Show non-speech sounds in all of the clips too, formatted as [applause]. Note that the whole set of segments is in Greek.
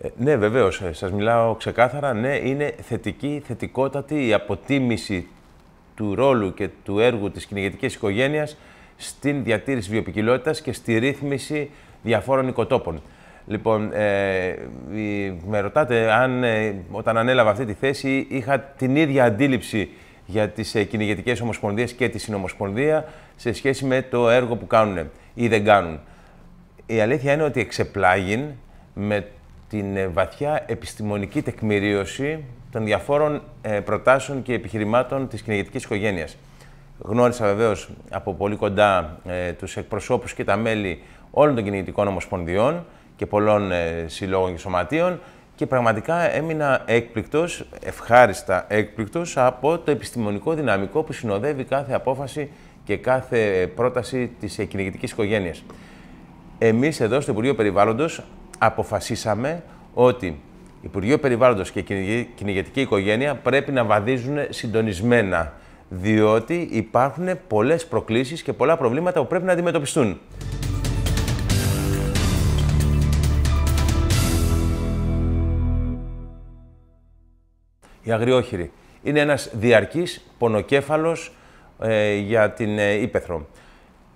Ε, ναι, βεβαίως. Ε, σας μιλάω ξεκάθαρα. Ναι, είναι θετική, θετικότατη η αποτίμηση του ρόλου και του έργου της κυνηγετικής οικογένειας στην διατήρηση βιοπικιλότητας και στη ρύθμιση διαφόρων οικοτόπων. Λοιπόν, ε, με ρωτάτε αν ε, όταν ανέλαβα αυτή τη θέση είχα την ίδια αντίληψη για τις ε, κυνηγετικές ομοσπονδίες και τη συνομοσπονδία σε σχέση με το έργο που κάνουν ή δεν κάνουν. Η αλήθεια είναι ότι εξεπλάγει με την ε, βαθιά επιστημονική τεκμηρίωση των διαφόρων ε, προτάσεων και επιχειρημάτων της κυνηγητικής οικογένειας. Γνώρισα βεβαίως από πολύ κοντά ε, τους εκπροσώπους και τα μέλη όλων των κυνηγητικών ομοσπονδιών και πολλών συλλόγων και σωματείων και πραγματικά έμεινα έκπληκτος, ευχάριστα έκπληκτος από το επιστημονικό δυναμικό που συνοδεύει κάθε απόφαση και κάθε πρόταση της κυνηγητικής οικογένειας. Εμείς εδώ στο Υπουργείο Περιβάλλοντος αποφασίσαμε ότι Υπουργείο Περιβάλλοντος και κυνηγετική οικογένεια πρέπει να βαδίζουν συντονισμένα, διότι υπάρχουν πολλές προκλήσεις και πολλά προβλήματα που πρέπει να αντιμετωπιστούν. Η αγριόχειρη είναι ένας διαρκής πονοκέφαλος ε, για την ε,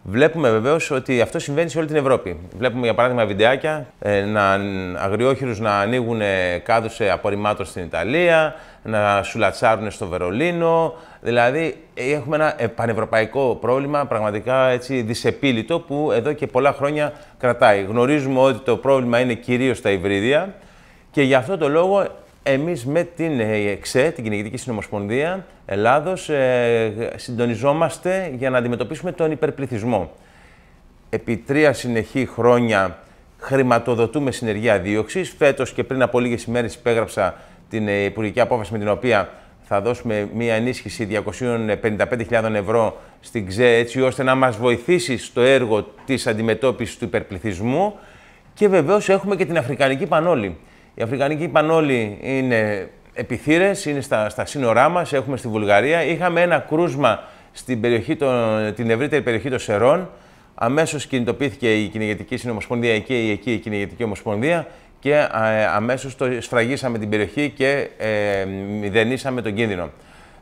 Βλέπουμε βεβαίως ότι αυτό συμβαίνει σε όλη την Ευρώπη. Βλέπουμε για παράδειγμα βιντεάκια ε, να, αγριόχειρου να ανοίγουν κάδουσε απορριμμάτων στην Ιταλία, να σουλατσάρουν στο Βερολίνο. Δηλαδή ε, έχουμε ένα ε, πανευρωπαϊκό πρόβλημα πραγματικά έτσι, δυσεπίλητο που εδώ και πολλά χρόνια κρατάει. Γνωρίζουμε ότι το πρόβλημα είναι κυρίως τα υβρίδια και γι' αυτό το λόγο εμείς με την ΕΞΕ, την Κυνηγητική Συνομοσπονδία Ελλάδος, ε, συντονιζόμαστε για να αντιμετωπίσουμε τον υπερπληθυσμό. Επί τρία συνεχή χρόνια χρηματοδοτούμε συνεργεία δίωξης. Φέτος και πριν από λίγες ημέρες υπέγραψα την ε, υπουργική απόφαση με την οποία θα δώσουμε μία ενίσχυση 255.000 ευρώ στην ξέ έτσι ώστε να μας βοηθήσει στο έργο της αντιμετώπισης του υπερπληθυσμού. Και βεβαίως έχουμε και την Αφρικανική Πανόλη. Οι Αφρικανικοί πανόλοι είναι επιθύρες, είναι στα, στα σύνορά μας, έχουμε στη Βουλγαρία. Είχαμε ένα κρούσμα στην περιοχή των, την ευρύτερη περιοχή των Σερών. Αμέσως κινητοποιήθηκε η Κυνηγετική Συνομοσπονδία και η εκεί η Κυνηγετική Ομοσπονδία και ε, αμέσως σφραγίσαμε την περιοχή και ε, μηδενίσαμε τον κίνδυνο.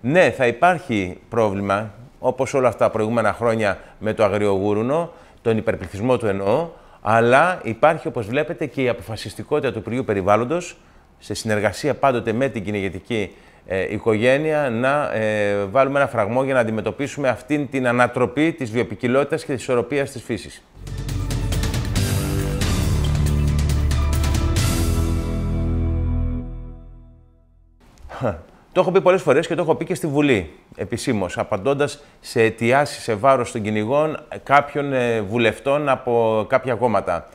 Ναι, θα υπάρχει πρόβλημα, όπως όλα αυτά τα προηγούμενα χρόνια με το αγριογούρουνο, τον υπερπληθυσμό του εννοώ, αλλά υπάρχει όπως βλέπετε και η αποφασιστικότητα του Υπουργείου Περιβάλλοντος σε συνεργασία πάντοτε με την κυνηγετική ε, οικογένεια να ε, βάλουμε ένα φραγμό για να αντιμετωπίσουμε αυτήν την ανατροπή της βιοπικιλότητας και της ισορροπίας της φύσης. Το έχω πει πολλές φορές και το έχω πει και στη Βουλή επισήμως, απαντώντας σε αιτιάσεις σε βάρος των κυνηγών κάποιων ε, βουλευτών από κάποια κόμματα.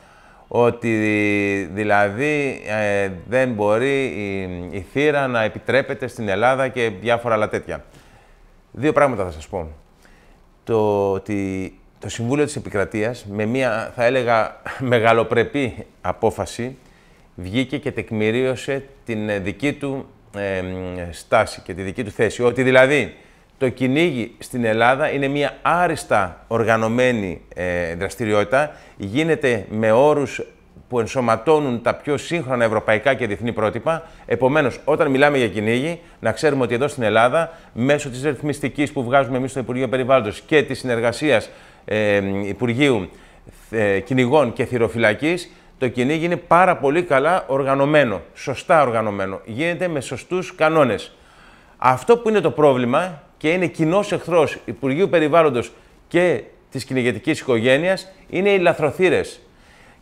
Ότι δηλαδή ε, δεν μπορεί η, θύρα να επιτρέπεται στην Ελλάδα και διάφορα άλλα τέτοια. Δύο πράγματα θα σας πω. Το ότι το Συμβούλιο της Επικρατείας με μια, θα έλεγα, [laughs] μεγαλοπρεπή απόφαση βγήκε και τεκμηρίωσε την δική του στάση και τη δική του θέση. Ότι δηλαδή το κυνήγι στην Ελλάδα είναι μια άριστα οργανωμένη ε, δραστηριότητα, γίνεται με όρους που ενσωματώνουν τα πιο σύγχρονα ευρωπαϊκά και διεθνή πρότυπα. Επομένως, όταν μιλάμε για κυνήγι, να ξέρουμε ότι εδώ στην Ελλάδα, μέσω της ρυθμιστικής που βγάζουμε εμείς στο Υπουργείο Περιβάλλοντος και της συνεργασίας Υπουργείου ε, Κυνηγών και Θηροφυλακής, το κυνήγι είναι πάρα πολύ καλά οργανωμένο, σωστά οργανωμένο. Γίνεται με σωστούς κανόνες. Αυτό που είναι το πρόβλημα και είναι κοινός εχθρός Υπουργείου Περιβάλλοντος και της κυνηγετικής οικογένειας είναι οι λαθροθύρες.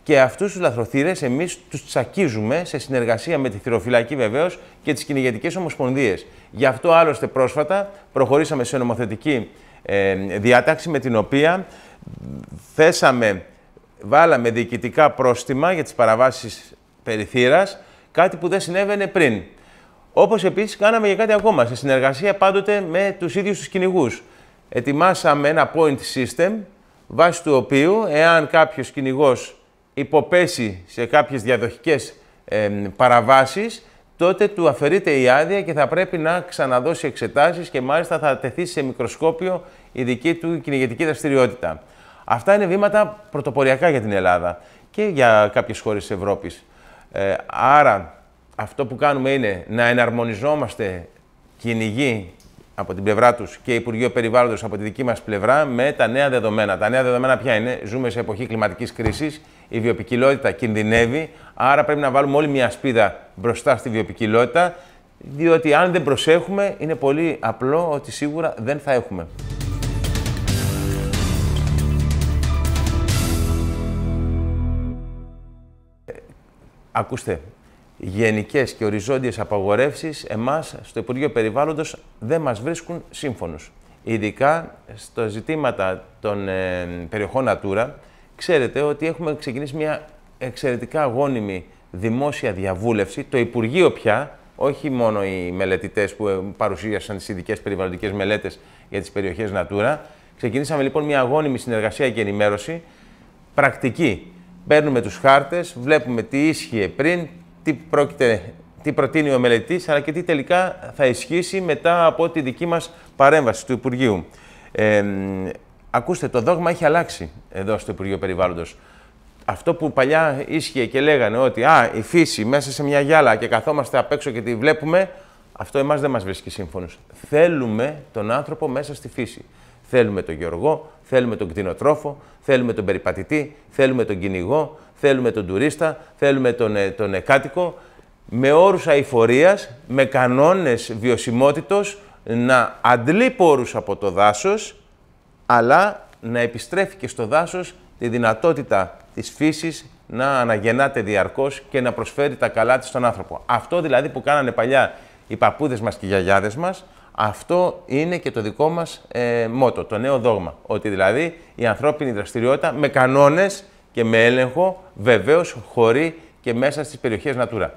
Και αυτούς τους λαθροθύρες εμείς τους τσακίζουμε σε συνεργασία με τη θηροφυλακή βεβαίως και τις κυνηγετικές ομοσπονδίες. Γι' αυτό άλλωστε πρόσφατα προχωρήσαμε σε νομοθετική ε, διάταξη με την οποία θέσαμε βάλαμε διοικητικά πρόστιμα για τις παραβάσεις περιθύρας, κάτι που δεν συνέβαινε πριν. Όπως επίσης κάναμε για κάτι ακόμα, σε συνεργασία πάντοτε με τους ίδιους τους κυνηγούς. Ετοιμάσαμε ένα point system, βάσει του οποίου εάν κάποιος κυνηγός υποπέσει σε κάποιες διαδοχικές ε, παραβάσεις, τότε του αφαιρείται η άδεια και θα πρέπει να ξαναδώσει εξετάσεις και μάλιστα θα τεθεί σε μικροσκόπιο η δική του κυνηγετική δραστηριότητα. Αυτά είναι βήματα πρωτοποριακά για την Ελλάδα και για κάποιες χώρες της Ευρώπης. Ε, άρα αυτό που κάνουμε είναι να εναρμονιζόμαστε κυνηγοί από την πλευρά τους και Υπουργείο Περιβάλλοντος από τη δική μας πλευρά με τα νέα δεδομένα. Τα νέα δεδομένα ποια είναι. Ζούμε σε εποχή κλιματικής κρίσης, η βιοπικιλότητα κινδυνεύει, άρα πρέπει να βάλουμε όλη μια σπίδα μπροστά στη βιοπικιλότητα, διότι αν δεν προσέχουμε, είναι πολύ απλό ότι σίγουρα δεν θα έχουμε. Ακούστε, γενικές και οριζόντιες απαγορεύσεις εμάς στο Υπουργείο Περιβάλλοντος δεν μας βρίσκουν σύμφωνους. Ειδικά στα ζητήματα των ε, περιοχών Natura, ξέρετε ότι έχουμε ξεκινήσει μια εξαιρετικά αγώνιμη δημόσια διαβούλευση, το Υπουργείο πια, όχι μόνο οι μελετητές που ε, παρουσίασαν τις ειδικές περιβαλλοντικές μελέτες για τις περιοχές Natura. Ξεκινήσαμε λοιπόν μια αγώνιμη συνεργασία και ενημέρωση, πρακτική Παίρνουμε τους χάρτες, βλέπουμε τι ίσχυε πριν, τι, πρόκειται, τι προτείνει ο μελετής, αλλά και τι τελικά θα ισχύσει μετά από τη δική μας παρέμβαση του Υπουργείου. Ε, ακούστε, το δόγμα έχει αλλάξει εδώ στο Υπουργείο Περιβάλλοντος. Αυτό που παλιά ίσχυε και λέγανε ότι α, η φύση μέσα σε μια γυάλα και καθόμαστε απ' έξω και τη βλέπουμε, αυτό εμάς δεν μας βρίσκει σύμφωνος. Θέλουμε τον άνθρωπο μέσα στη φύση. Θέλουμε τον γεωργό, θέλουμε τον κτηνοτρόφο, θέλουμε τον περιπατητή, θέλουμε τον κυνηγό, θέλουμε τον τουρίστα, θέλουμε τον, ε, τον ε, κάτοικο, με όρους αηφορίας, με κανόνες βιωσιμότητος, να αντλεί από το δάσος, αλλά να επιστρέφει και στο δάσος τη δυνατότητα της φύσης να αναγεννάται διαρκώς και να προσφέρει τα καλά της στον άνθρωπο. Αυτό δηλαδή που κάνανε παλιά οι παππούδες μας και οι γιαγιάδες μας, αυτό είναι και το δικό μας ε, μότο, το νέο δόγμα. Ότι δηλαδή η ανθρώπινη δραστηριότητα με κανόνες και με έλεγχο βεβαίως χωρεί και μέσα στις περιοχές Natura.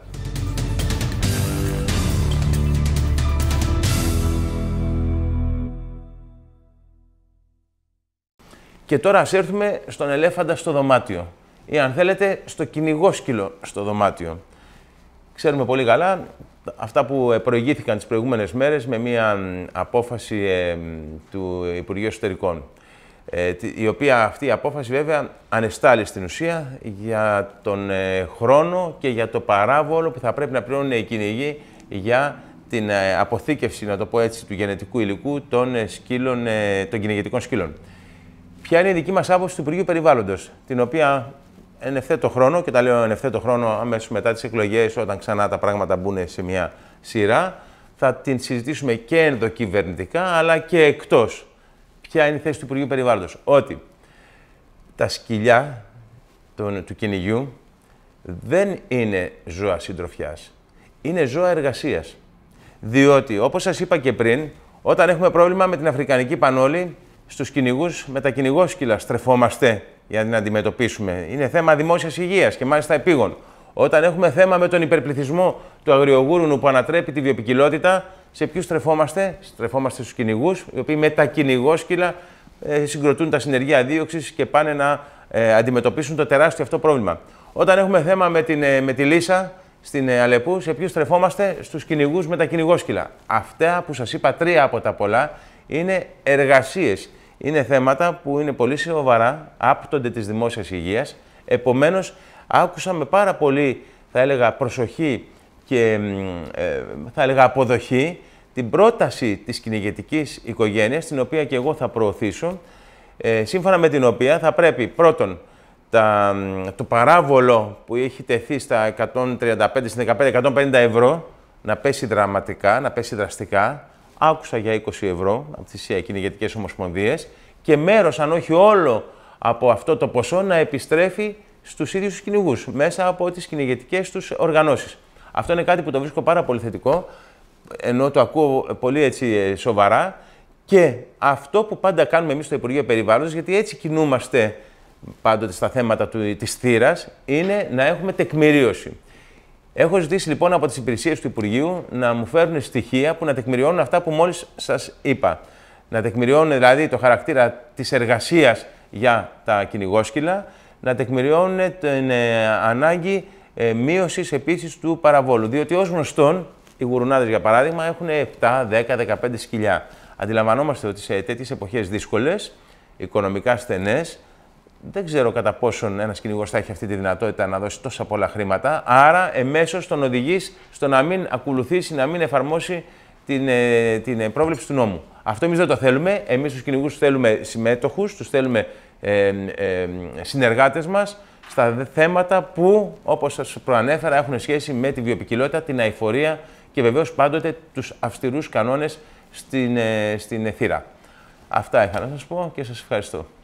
Και τώρα ας έρθουμε στον ελέφαντα στο δωμάτιο ή αν θέλετε στο κυνηγό στο δωμάτιο. Ξέρουμε πολύ καλά αυτά που προηγήθηκαν τις προηγούμενες μέρες με μία απόφαση ε, του Υπουργείου Εσωτερικών. Ε, η οποία αυτή η απόφαση βέβαια ανεστάλλει στην ουσία για τον ε, χρόνο και για το παράβολο που θα πρέπει να πληρώνουν οι κυνηγοί για την αποθήκευση, να το πω έτσι, του γενετικού υλικού των, σκύλων, των κυνηγετικών σκύλων. Ποια είναι η δική μας άποψη του Υπουργείου Περιβάλλοντος, την οποία εν ευθέτω χρόνο, και τα λέω εν ευθέτω χρόνο αμέσως μετά τις εκλογές, όταν ξανά τα πράγματα μπουν σε μια σειρά, θα την συζητήσουμε και ενδοκυβερνητικά, αλλά και εκτός. Ποια είναι η θέση του Υπουργείου Περιβάλλοντος. Ότι τα σκυλιά του, του κυνηγιού δεν είναι ζώα συντροφιάς, Είναι ζώα εργασίας. Διότι, όπως σας είπα και πριν, όταν έχουμε πρόβλημα με την Αφρικανική Πανόλη, στους κυνηγούς, με τα κυνηγόσκυλα στρεφόμαστε για να την αντιμετωπίσουμε. Είναι θέμα δημόσιας υγείας και μάλιστα επίγον. Όταν έχουμε θέμα με τον υπερπληθυσμό του αγριογούρουνου που ανατρέπει τη βιοπικιλότητα, σε ποιους στρεφόμαστε, στρεφόμαστε στους κυνηγούς, οι οποίοι με τα κυνηγόσκυλα ε, συγκροτούν τα συνεργεία δίωξη και πάνε να ε, αντιμετωπίσουν το τεράστιο αυτό πρόβλημα. Όταν έχουμε θέμα με, την, ε, με τη λύσα στην Αλεπού, σε ποιους στρεφόμαστε, στους κυνηγούς με τα κυνηγόσκυλα. Αυτά που σας είπα, τρία από τα πολλά, είναι εργασίες είναι θέματα που είναι πολύ σοβαρά, άπτονται της δημόσιας υγείας. Επομένως, άκουσα με πάρα πολύ, θα έλεγα, προσοχή και ε, θα έλεγα αποδοχή την πρόταση της κυνηγετική οικογένειας, την οποία και εγώ θα προωθήσω, ε, σύμφωνα με την οποία θα πρέπει πρώτον τα, το παράβολο που έχει τεθεί στα 135, 15, 150 ευρώ να πέσει δραματικά, να πέσει δραστικά, άκουσα για 20 ευρώ από τις κυνηγετικές ομοσπονδίες και μέρος, αν όχι όλο, από αυτό το ποσό να επιστρέφει στους ίδιους τους κυνηγούς, μέσα από τις κυνηγετικές τους οργανώσεις. Αυτό είναι κάτι που το βρίσκω πάρα πολύ θετικό, ενώ το ακούω πολύ έτσι ε, σοβαρά. Και αυτό που πάντα κάνουμε εμείς στο Υπουργείο Περιβάλλοντος, γιατί έτσι κινούμαστε πάντοτε στα θέματα του, της θύρας, είναι να έχουμε τεκμηρίωση. Έχω ζητήσει λοιπόν από τις υπηρεσίες του Υπουργείου να μου φέρουν στοιχεία που να τεκμηριώνουν αυτά που μόλις σας είπα. Να τεκμηριώνουν δηλαδή το χαρακτήρα της εργασίας για τα κυνηγόσκυλα, να τεκμηριώνουν την ε, ανάγκη ε, μείωσης επίσης του παραβόλου. Διότι ως γνωστόν, οι γουρνάδε για παράδειγμα έχουν 7, 10, 15 σκυλιά. Αντιλαμβανόμαστε ότι σε τέτοιες εποχές δύσκολες, οικονομικά στενές, δεν ξέρω κατά πόσον ένα κυνηγός θα έχει αυτή τη δυνατότητα να δώσει τόσα πολλά χρήματα. Άρα, εμέσως τον οδηγείς στο να μην ακολουθήσει, να μην εφαρμόσει την, ε, την ε, πρόβλεψη του νόμου. Αυτό εμείς δεν το θέλουμε. Εμείς τους κυνηγούς θέλουμε συμμέτοχους, τους θέλουμε ε, ε, συνεργάτες μας στα θέματα που, όπως σας προανέφερα, έχουν σχέση με τη βιοπικιλότητα, την αηφορία και βεβαίως πάντοτε τους αυστηρούς κανόνες στην, ε, στην θύρα. Αυτά είχα να σας πω και σας ευχαριστώ.